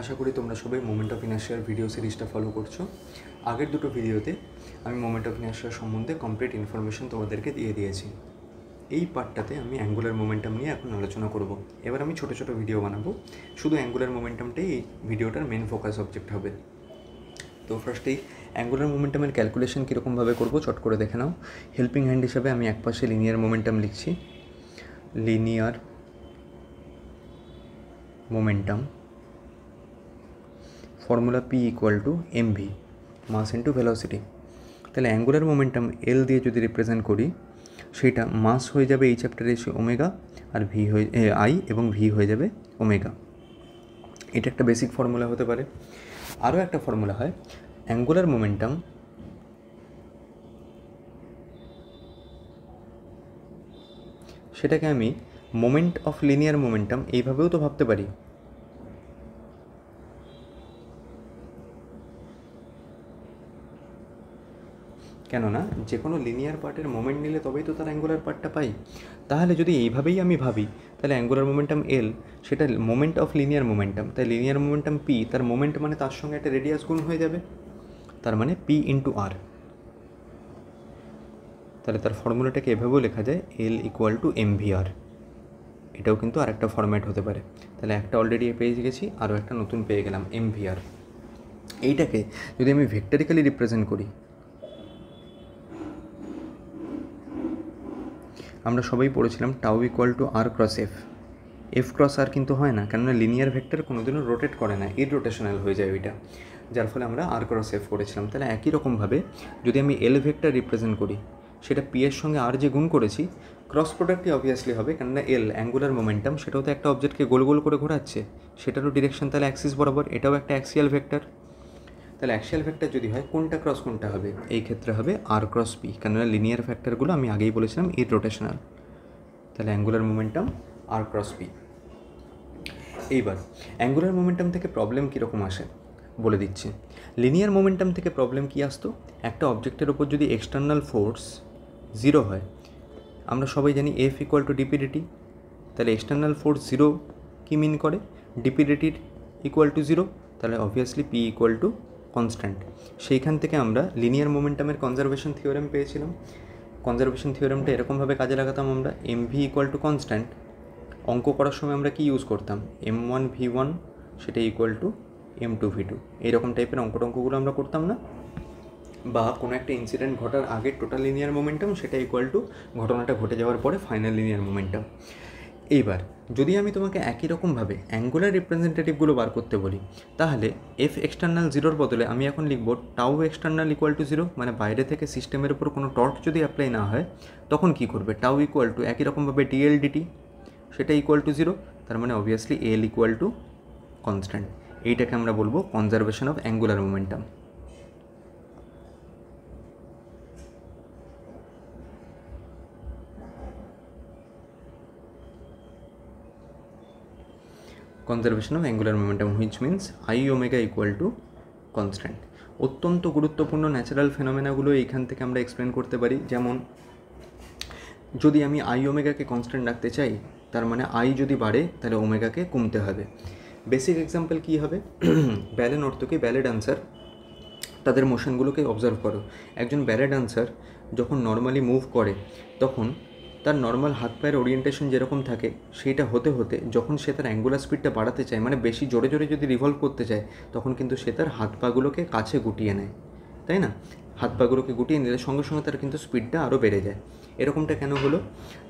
আশা করি তোমরা সবাই মোমেন্ট অফ ইনার্শিয়ার ভিডিও সিরিজটা ফলো করছো আগের দুটো ভিডিওতে আমি মোমেন্ট অফ ইনার্শিয়ার সম্বন্ধে কমপ্লিট ইনফরমেশান তোমাদেরকে দিয়ে দিয়েছি এই পার্টটাতে আমি অ্যাঙ্গুলার মোমেন্টাম নিয়ে এখন আলোচনা করব এবার আমি ছোট ছোট ভিডিও বানাবো শুধু অ্যাঙ্গুলার মোমেন্টামটাই এই ভিডিওটার মেন ফোকাস অবজেক্ট হবে তো ফার্স্টেই অ্যাঙ্গুলার মোমেন্টামের ক্যালকুলেশন কীরকমভাবে করবো চট করে দেখে নাও হেল্পিং হ্যান্ড হিসাবে আমি এক পাশে লিনিয়ার মোমেন্টাম লিখছি linear momentum formula P equal to M V mass into velocity তাহলে অ্যাঙ্গুলার মোমেন্টাম এল দিয়ে যদি রিপ্রেজেন্ট করি সেটা মাস হয়ে যাবে এই চ্যাপ্টারে এসে ওমেগা আর ভি হয়ে আই এবং ভি হয়ে যাবে ওমেগা এটা একটা বেসিক ফর্মুলা হতে পারে আরও একটা ফর্মুলা হয় অ্যাঙ্গুলার মোমেন্টাম সেটাকে আমি মোমেন্ট অফ লিনিয়ার মোমেন্টাম এইভাবেও তো ভাবতে পারি কেননা যে কোনো লিনিয়ার পার্টের মোমেন্ট নিলে তবেই তো তার অ্যাঙ্গুলার পার্টটা পাই তাহলে যদি এইভাবেই আমি ভাবি তাহলে অ্যাঙ্গুলার মোমেন্টাম এল সেটা মোমেন্ট অফ লিনিয়ার মোমেন্টাম তাই লিনিয়ার মোমেন্টাম পি তার মোমেন্ট মানে তার সঙ্গে একটা রেডিয়াস গুণ হয়ে যাবে তার মানে পি ইন্টু আর তাহলে তার ফর্মুলাটাকে এভাবেও লেখা যায় L equal to M V R এটাও কিন্তু আরেকটা ফর্ম্যাট হতে পারে তাহলে একটা অলরেডি পেয়ে গেছি আরও একটা নতুন পেয়ে গেলাম এম ভি আর এইটাকে যদি আমি ভেক্টরিক্যালি রিপ্রেজেন্ট করি আমরা সবাই পড়েছিলাম tau equal to R cross F F cross R কিন্তু হয় না কেননা লিনিয়ার ভেক্টর কোনোদিনও রোটেট করে না রোটেশনাল হয়ে যায় ওইটা যার ফলে আমরা আর ক্রস এফ করেছিলাম তাহলে একই রকমভাবে যদি আমি এল ভেক্টর রিপ্রেজেন্ট করি সেটা পি এর সঙ্গে আর যে গুণ করেছি ক্রস প্রোডাক্টই অবভিয়াসলি হবে কেননা এল অ্যাঙ্গুলার মোমেন্টাম সেটাও তো একটা অবজেক্টকে গোল গোল করে ঘোরাচ্ছে সেটারও ডিরেকশন তাহলে অ্যাক্সিস বরাবর এটাও একটা অ্যাক্সিয়াল ভেক্টর তাহলে অ্যাক্সিয়াল ফ্যাক্টর যদি হয় কোনটা ক্রস কোনটা হবে এই ক্ষেত্রে হবে আর ক্রস পি কেননা লিনিয়ার ফ্যাক্টরগুলো আমি আগেই বলেছিলাম ইর রোটেশনাল তাহলে angular momentum R cross P এইবার অ্যাঙ্গুলার মোমেন্টাম থেকে প্রবলেম কীরকম আসে বলে দিচ্ছে লিনিয়ার মোমেন্টাম থেকে প্রবলেম কী আসতো একটা অবজেক্টের ওপর যদি এক্সটার্নাল ফোর্স জিরো হয় আমরা সবাই জানি এফ ইকুয়াল টু ডিপিডিটি তাহলে এক্সটার্নাল ফোর্স জিরো কি মিন করে ডিপিডিটির ইকুয়াল টু জিরো তাহলে obviously P equal to constant সেইখান থেকে আমরা লিনিয়ার মোমেন্টামের কনজারভেশন থিওরেম পেয়েছিলাম কনজারভেশন থিওরেমটা এরকমভাবে কাজে লাগাতাম আমরা M V equal to constant অঙ্ক করার সময় আমরা কি ইউজ করতাম এম ওয়ান ভি ওয়ান সেটা equal to M two V two এইরকম টাইপের অঙ্ক টঙ্কগুলো আমরা করতাম না বা কোনো একটা ইনসিডেন্ট ঘটার আগে টোটাল লিনিয়ার মোমেন্টাম সেটা ইকুয়াল টু ঘটনাটা ঘটে যাওয়ার পরে ফাইনাল লিনিয়ার মোমেন্টাম এইবার যদি আমি তোমাকে একই রকমভাবে অ্যাঙ্গুলার রিপ্রেজেন্টেটিভগুলো বার করতে বলি তাহলে এফ এক্সটার্নাল জিরোর বদলে আমি এখন লিখব tau external equal to zero মানে বাইরে থেকে সিস্টেমের উপর কোনো টর্ক যদি অ্যাপ্লাই না হয় তখন কি করবে টাউ ইকুয়াল টু একই রকমভাবে ডিএলডিটি সেটা ইকুয়াল টু জিরো তার মানে obviously L equal to constant এইটাকে আমরা বলবো conservation of angular momentum conservation of angular momentum which means I omega equal to constant অত্যন্ত গুরুত্বপূর্ণ ন্যাচারাল ফেনোমেনাগুলো এইখান থেকে আমরা এক্সপ্লেন করতে পারি যেমন যদি আমি আই ওমেগাকে কনস্ট্যান্ট রাখতে চাই তার মানে আই যদি বাড়ে তাহলে ওমেগাকে কমতে হবে বেসিক এক্সাম্পল কী হবে ব্যালে নর্তকে ব্যালে ডান্সার তাদের মোশনগুলোকে অবজার্ভ করো একজন ব্যালে ডান্সার যখন নর্মালি মুভ করে তখন তার নর্মাল হাত পায়ের ওরিয়েন্টেশন যেরকম থাকে সেইটা হতে হতে যখন সে তার অ্যাঙ্গুলার স্পিডটা বাড়াতে চায় মানে বেশি জোরে জোরে যদি রিভলভ করতে চায় তখন কিন্তু সে তার হাত পাগুলোকে কাছে গুটিয়ে নেয় তাই না হাত পাগুলোকে গুটিয়ে নিলে সঙ্গে সঙ্গে তার কিন্তু স্পিডটা আরও বেড়ে যায় এরকমটা কেন হলো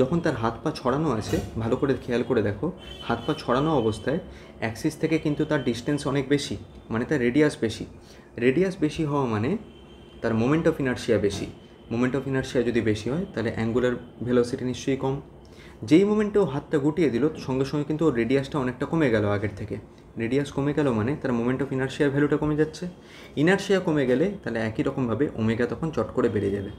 যখন তার হাত পা ছড়ানো আছে ভালো করে খেয়াল করে দেখো হাত পা ছড়ানো অবস্থায় অ্যাক্সিস থেকে কিন্তু তার ডিস্টেন্স অনেক বেশি মানে তার রেডিয়াস বেশি রেডিয়াস বেশি হওয়া মানে তার মোমেন্ট অফ ইনার্শিয়া বেশি মোমেন্ট অফ ইনার্শিয়া যদি বেশি হয় তাহলে অ্যাঙ্গুলার ভেলোসিটি নিশ্চয়ই কম যেই মোমেন্টে ও হাতটা গুটিয়ে দিল সঙ্গে সঙ্গে কিন্তু ওর রেডিয়াসটা অনেকটা কমে গেল আগের থেকে রেডিয়াস কমে গেল মানে তার মোমেন্ট অফ ইনার্শিয়ার ভ্যালুটা কমে যাচ্ছে ইনার্শিয়া কমে গেলে তাহলে একই রকমভাবে ওমেগা তখন চট করে বেড়ে যাবে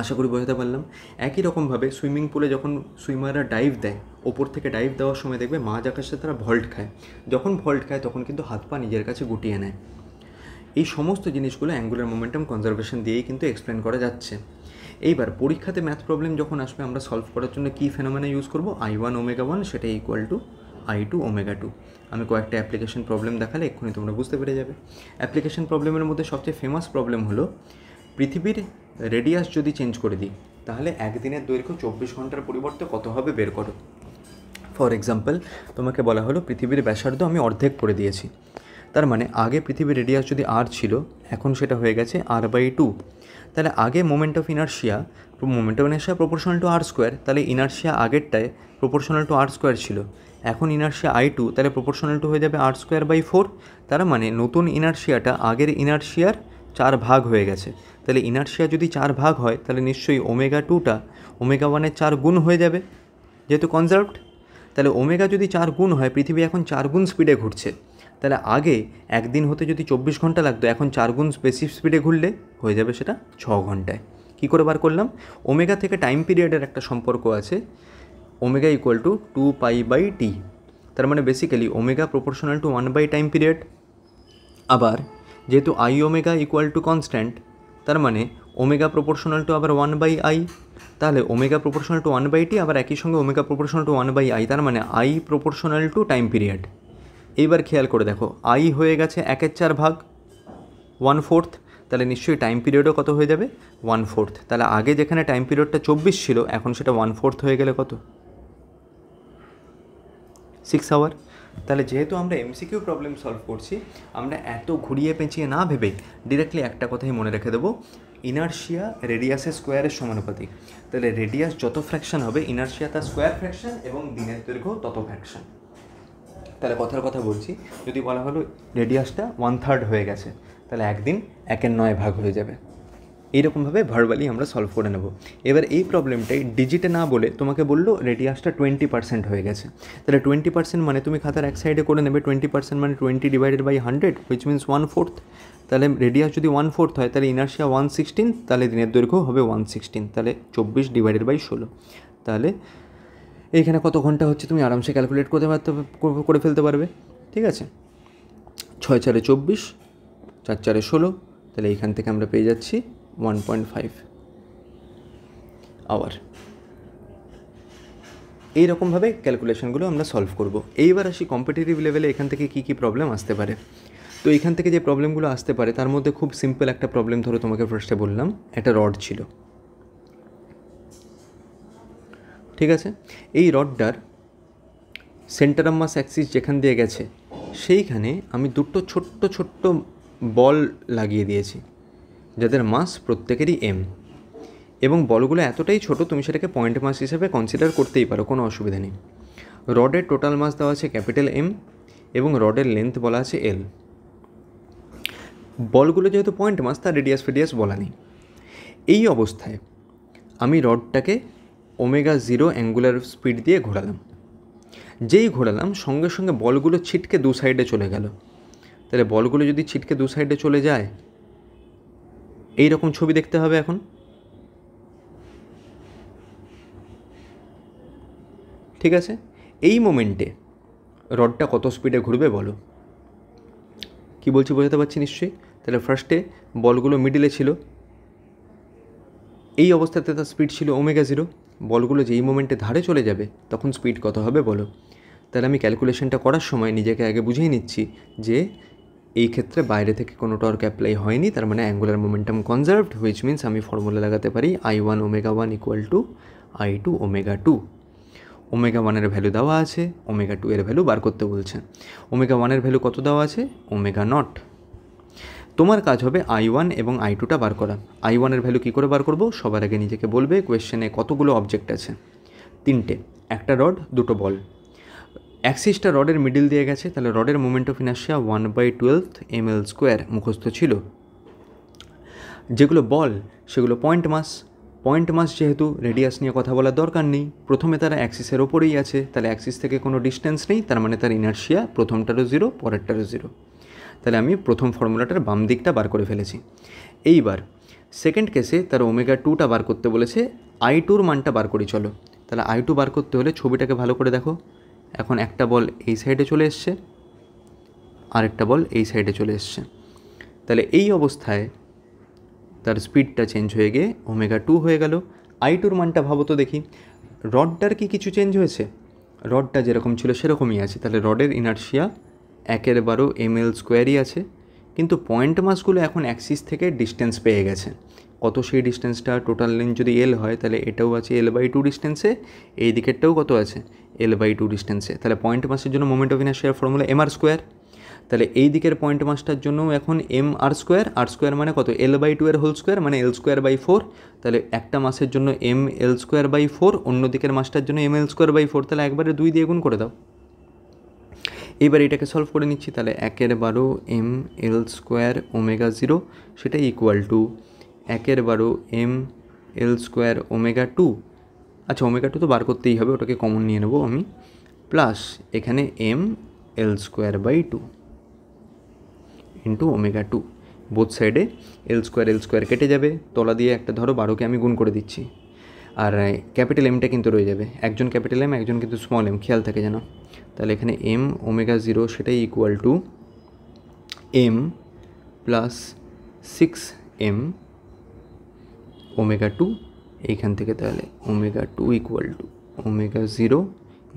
আশা করি বোঝাতে পারলাম একই রকমভাবে সুইমিং পুলে যখন সুইমাররা ডাইভ দেয় ওপর থেকে ডাইভ দেওয়ার সময় দেখবে মাঝ আকাশে তারা ভল্ট খায় যখন ভল্ট খায় তখন কিন্তু হাত পা নিজের কাছে গুটিয়ে নেয় এই সমস্ত জিনিসগুলো অ্যাঙ্গুলার মোমেন্টাম কনজারভেশন দিয়েই কিন্তু এক্সপ্লেন করা যাচ্ছে এইবার পরীক্ষাতে ম্যাথ প্রবলেম যখন আসবে আমরা সলভ করার জন্য কী ফেনোমেনা ইউজ করব আই ওয়ান ওমেগা ওয়ান সেটা equal to I two omega two আমি কয়েকটা অ্যাপ্লিকেশন প্রবলেম দেখালে এক্ষুনি তোমরা বুঝতে পেরে যাবে অ্যাপ্লিকেশন প্রবলেমের মধ্যে সবচেয়ে ফেমাস প্রবলেম হলো পৃথিবীর রেডিয়াস যদি চেঞ্জ করে দিই তাহলে একদিনের দৈর্ঘ্য চব্বিশ ঘন্টার পরিবর্তে কত হবে বের করো ফর এক্সাম্পল তোমাকে বলা হলো পৃথিবীর ব্যাসার্ধ আমি অর্ধেক করে দিয়েছি তার মানে আগে পৃথিবীর রেডিয়াস যদি আর ছিল এখন সেটা হয়ে গেছে আর বাই টু তাহলে আগে moment of inertia moment of inertia proportional to R square তাহলে ইনার্শিয়া আগেরটায় প্রপোর্শনাল টু আর স্কোয়ার ছিল এখন ইনার্শিয়া আই টু তাহলে প্রপোর্শনাল টু হয়ে যাবে আর স্কোয়ার বাই ফোর তার মানে নতুন ইনার্শিয়াটা আগের ইনার্শিয়ার চার ভাগ হয়ে গেছে তাহলে ইনার্শিয়া যদি চার ভাগ হয় তাহলে নিশ্চয়ই ওমেগা টুটা ওমেগা ওয়ানের চার গুণ হয়ে যাবে যেহেতু কনজার্ভড তাহলে ওমেগা যদি চার গুণ হয় পৃথিবী এখন চার গুণ স্পিডে ঘুরছে তাহলে আগে একদিন হতে যদি চব্বিশ ঘন্টা লাগতো এখন চার গুণ স্পেসিফ স্পিডে ঘুরলে হয়ে যাবে সেটা ছ ঘন্টায় কী করে বার করলাম ওমেগা থেকে টাইম পিরিয়ডের একটা সম্পর্ক আছে omega equal to two pi by T তার মানে basically omega proportional to one by time period আবার যেহেতু I omega equal to constant তার মানে ওমেগা প্রপোর্শনাল টু আবার ওয়ান বাই আই তাহলে omega proportional to one by T আবার একই সঙ্গে omega proportional to one by I তার মানে I proportional to time period এইবার খেয়াল করে দেখো আই হয়ে গেছে একের চার ভাগ ওয়ান ফোর্থ তাহলে নিশ্চয়ই টাইম পিরিয়ডও কত হয়ে যাবে ওয়ান ফোর্থ তাহলে আগে যেখানে টাইম পিরিয়ডটা চব্বিশ ছিল এখন সেটা ওয়ান ফোর্থ হয়ে গেলে কত সিক্স আওয়ার তাহলে যেহেতু আমরা এমসিকিউ প্রবলেম সলভ করছি আমরা এত ঘুরিয়ে পেঁচিয়ে না ভেবে ডিরেক্টলি একটা কথাই মনে রেখে দেবো ইনার্শিয়া রেডিয়াসের স্কোয়ারের সমানুপাতিক তাহলে রেডিয়াস যত ফ্র্যাকশন হবে ইনার্শিয়া তার স্কোয়ার ফ্র্যাকশন এবং দিনের দৈর্ঘ্য তত ফ্র্যাকশন তাহলে কথার কথা বলছি যদি বলা হলো রেডিয়াসটা ওয়ান থার্ড হয়ে গেছে তাহলে একদিন একের নয় ভাগ হয়ে যাবে এইরকমভাবে ভার্বালি আমরা সলভ করে নেব এবার এই প্রবলেমটাই ডিজিটে না বলে তোমাকে বললো রেডিয়াসটা টোয়েন্টি পার্সেন্ট হয়ে গেছে তাহলে টোয়েন্টি পার্সেন্ট মানে তুমি খাতার এক সাইডে করে নেবে টোয়েন্টি পার্সেন্ট মানে twenty divided by hundred which means one fourth তাহলে রেডিয়াস যদি ওয়ান ফোর্থ হয় তাহলে ইনার্শিয়া ওয়ান সিক্সটিন তাহলে দিনের দৈর্ঘ্য হবে ওয়ান সিক্সটিন তাহলে চব্বিশ ডিভাইডেড বাই ষোলো তাহলে এইখানে কত ঘন্টা হচ্ছে তুমি আরামসে ক্যালকুলেট করতে পারতে করে ফেলতে পারবে ঠিক আছে ছয় চারে চব্বিশ চার চারে ষোলো তাহলে এইখান থেকে আমরা পেয়ে যাচ্ছি ওয়ান পয়েন্ট ফাইভ আওয়ার এইরকমভাবে ক্যালকুলেশনগুলো আমরা সলভ করব এইবার আসি কম্পিটিটিভ লেভেলে এখান থেকে কী কী প্রবলেম আসতে পারে তো এখান থেকে যে প্রবলেমগুলো আসতে পারে তার মধ্যে খুব সিম্পল একটা প্রবলেম ধরো তোমাকে ফার্স্টে বললাম একটা রড ছিল ঠিক আছে এই রডটার সেন্টার অফ মাস অ্যাক্সিস যেখান দিয়ে গেছে সেইখানে আমি দুটো ছোট্ট ছোট্ট বল লাগিয়ে দিয়েছি যাদের মাস প্রত্যেকেরই এম এবং বলগুলো এতটাই ছোট তুমি সেটাকে পয়েন্ট মাস হিসেবে কনসিডার করতেই পারো কোনো অসুবিধা নেই রডের টোটাল মাস দেওয়া আছে ক্যাপিটাল এম এবং রডের লেন্থ বলা আছে এল বলগুলো যেহেতু পয়েন্ট মাস তার রেডিয়াস ফেডিয়াস বলা নেই এই অবস্থায় আমি রডটাকে ওমেগা জিরো অ্যাঙ্গুলার স্পিড দিয়ে ঘোরালাম যেই ঘোরালাম সঙ্গে সঙ্গে বলগুলো ছিটকে দু সাইডে চলে গেল তাহলে বলগুলো যদি ছিটকে দু সাইডে চলে যায় এই রকম ছবি দেখতে হবে এখন ঠিক আছে এই মোমেন্টে রডটা কত স্পিডে ঘুরবে বলো কি বলছি বোঝাতে পারছি নিশ্চয়ই তাহলে ফার্স্টে বলগুলো মিডিলে ছিল এই অবস্থাতে তার স্পিড ছিল ওমেগা জিরো বলগুলো যেই মোমেন্টে ধারে চলে যাবে তখন স্পিড কত হবে বলো তাহলে আমি ক্যালকুলেশনটা করার সময় নিজেকে আগে বুঝিয়ে নিচ্ছি যে এই ক্ষেত্রে বাইরে থেকে কোনো টর্ক অ্যাপ্লাই হয়নি তার মানে angular momentum conserved which means আমি ফর্মুলা লাগাতে পারি I one omega one equal to I two omega two omega ওয়ানের ভ্যালু দেওয়া আছে ওমেগা টু এর ভ্যালু বার করতে বলছে ওমেগা ওয়ানের ভ্যালু কত দেওয়া আছে ওমেগা নট তোমার কাজ হবে আই ওয়ান এবং আই টুটা বার করা আই ওয়ানের ভ্যালু কী করে বার করবো সবার আগে নিজেকে বলবে কোয়েশ্চেনে কতগুলো অবজেক্ট আছে তিনটে একটা রড দুটো বল অ্যাক্সিসটা রডের মিডিল দিয়ে গেছে তাহলে রডের moment of inertia one by twelve M L square মুখস্থ ছিল যেগুলো বল সেগুলো পয়েন্ট মাস পয়েন্ট মাস যেহেতু রেডিয়াস নিয়ে কথা বলার দরকার নেই প্রথমে তারা অ্যাক্সিসের ওপরেই আছে তাহলে অ্যাক্সিস থেকে কোনো ডিস্টেন্স নেই তার মানে তার ইনার্শিয়া প্রথমটারও জিরো পরেরটারও জিরো তাহলে আমি প্রথম ফর্মুলাটার বাম দিকটা বার করে ফেলেছি এইবার সেকেন্ড কেসে তার ওমেগা টুটা বার করতে বলেছে আই টুর মানটা বার করি চলো তাহলে আই টু বার করতে হলে ছবিটাকে ভালো করে দেখো এখন একটা বল এই সাইডে চলে এসছে আরেকটা বল এই সাইডে চলে এসছে তাহলে এই অবস্থায় তার স্পিডটা চেঞ্জ হয়ে গিয়ে ওমেগা টু হয়ে গেল আই টুর মানটা ভাবো তো দেখি রডটার কি কিছু চেঞ্জ হয়েছে রডটা যেরকম ছিল সেরকমই আছে তাহলে রডের ইনার্শিয়া একের বারো এম এল স্কোয়ারই আছে কিন্তু পয়েন্ট মাসগুলো এখন অ্যাক্সিস থেকে ডিস্টেন্স পেয়ে গেছে কত সেই ডিস্টেন্সটা টোটাল লেন্থ যদি এল হয় তাহলে এটাও আছে এল বাই টু ডিস্টেন্সে এই দিকেরটাও কত আছে এল বাই টু ডিস্টেন্সে তাহলে পয়েন্ট মাসের জন্য মোমেন্ট অফ ইনার্শিয়ার ফর্মুলা এম আর স্কোয়ার তাহলে এই দিকের পয়েন্ট মাসটার জন্য এখন M R square R square মানে কত এল বাই টু এর হোল স্কোয়ার মানে এল স্কোয়ার বাই ফোর তাহলে একটা মাসের জন্য M L square by four অন্য দিকের মাসটার জন্য M L square by four তাহলে একবারে দুই দিয়ে গুণ করে দাও এবার এটাকে সলভ করে নিচ্ছি তাহলে একের বারো M L square omega zero সেটা ইকুয়াল টু একের বারো M L square omega two আচ্ছা ওমেগা টু তো বার করতেই হবে ওটাকে কমন নিয়ে নেবো আমি প্লাস এখানে M L square by two into omega two both সাইডে এল স্কোয়ার এল স্কোয়ার কেটে যাবে তলা দিয়ে একটা ধরো বারোকে আমি গুণ করে দিচ্ছি আর ক্যাপিটাল এমটা কিন্তু রয়ে যাবে একজন ক্যাপিটাল এম একজন কিন্তু স্মল এম খেয়াল থাকে যেন তাহলে এখানে এম ওমেগা জিরো সেটাই equal to M plus six M omega two এইখান থেকে তাহলে omega two equal to omega zero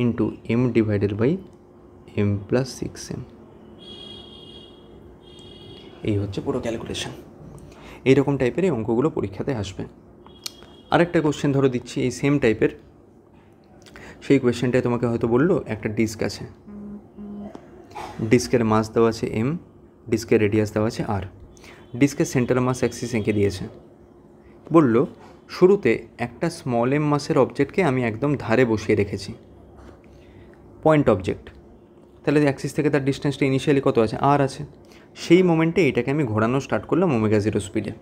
into M divided by M plus six M এই হচ্ছে পুরো ক্যালকুলেশন এইরকম টাইপের এই অঙ্কগুলো পরীক্ষাতে আসবে আরেকটা কোশ্চেন ধরো দিচ্ছি এই সেম টাইপের সেই কোয়েশ্চেনটাই তোমাকে হয়তো বললো একটা ডিস্ক আছে ডিস্কের মাস দেওয়া আছে এম ডিস্কের রেডিয়াস দেওয়া আছে আর ডিস্কের সেন্টার মাস অ্যাক্সিস এঁকে দিয়েছে বলল শুরুতে একটা স্মল এম মাসের অবজেক্টকে আমি একদম ধারে বসিয়ে রেখেছি পয়েন্ট অবজেক্ট তাহলে অ্যাক্সিস থেকে তার ডিস্টেন্সটা ইনিশিয়ালি কত আছে আর আছে সেই মোমেন্টে এটাকে আমি ঘোরানো স্টার্ট করলাম ওমেগা জিরো স্পিডে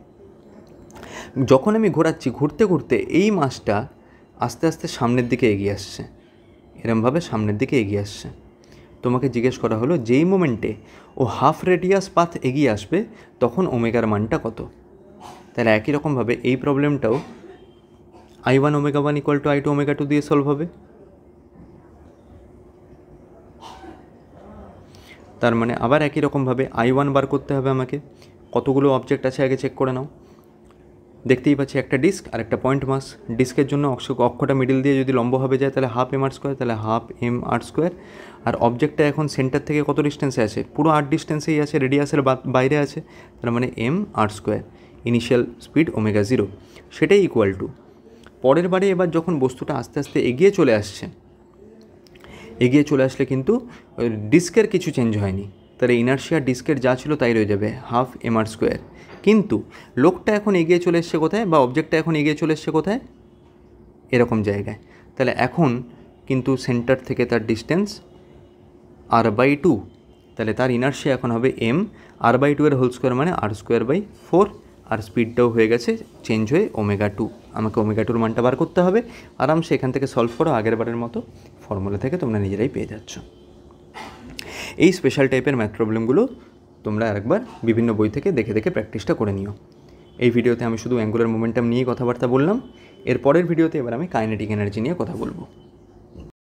যখন আমি ঘোরাচ্ছি ঘুরতে ঘুরতে এই মাছটা আস্তে আস্তে সামনের দিকে এগিয়ে আসছে এরমভাবে সামনের দিকে এগিয়ে আসছে তোমাকে জিজ্ঞেস করা হলো যেই মোমেন্টে ও হাফ রেডিয়াস পাথ এগিয়ে আসবে তখন ওমেগার মানটা কত তাহলে একই রকমভাবে এই প্রবলেমটাও I one omega one equal to I two omega two দিয়ে সলভ হবে তার মানে আবার একই রকমভাবে আই ওয়ান বার করতে হবে আমাকে কতগুলো অবজেক্ট আছে আগে চেক করে নাও দেখতেই পাচ্ছি একটা ডিস্ক আর একটা পয়েন্ট মাস ডিস্কের জন্য অক্ষ অক্ষটা মিডিল দিয়ে যদি লম্বভাবে যায় তাহলে হাফ এম আর স্কোয়ার তাহলে হাফ এম আর স্কোয়ার আর অবজেক্টটা এখন সেন্টার থেকে কত ডিস্টেন্সে আছে পুরো আট ডিস্টেন্সেই আছে রেডিয়াসের বাইরে আছে তার মানে M R square initial speed omega zero সেটাই ইকুয়াল টু পরের বারে এবার যখন বস্তুটা আস্তে আস্তে এগিয়ে চলে আসছে এগিয়ে চলে আসলে কিন্তু ডিস্কের কিছু চেঞ্জ হয়নি তাহলে ইনার্শিয়া ডিস্কের যা ছিল তাই রয়ে যাবে হাফ এম আর স্কোয়ার কিন্তু লোকটা এখন এগিয়ে চলে এসছে কোথায় বা অবজেক্টটা এখন এগিয়ে চলে এসছে কোথায় এরকম জায়গায় তাহলে এখন কিন্তু সেন্টার থেকে তার ডিস্টেন্স আর বাই টু তাহলে তার ইনার্সে এখন হবে এম মানে আর বাই টু এর হোল স্কোয়ার মানে আর স্কোয়ার বাই ফোর আর স্পিডটাও হয়ে গেছে চেঞ্জ হয়ে ওমেগা টু আমাকে ওমেগা টুর মানটা বার করতে হবে আরামসে এখান থেকে সলভ করো আগের বারের মতো ফর্মুলা থেকে তোমরা নিজেরাই পেয়ে যাচ্ছ এই স্পেশাল টাইপের ম্যাথ প্রবলেমগুলো তোমরা আরেকবার বিভিন্ন বই থেকে দেখে দেখে প্র্যাকটিসটা করে নিও এই ভিডিওতে আমি শুধু অ্যাঙ্গুলার মোমেন্টাম নিয়ে কথাবার্তা বললাম এর পরের ভিডিওতে এবার আমি কাইনেটিক এনার্জি নিয়ে কথা বলবো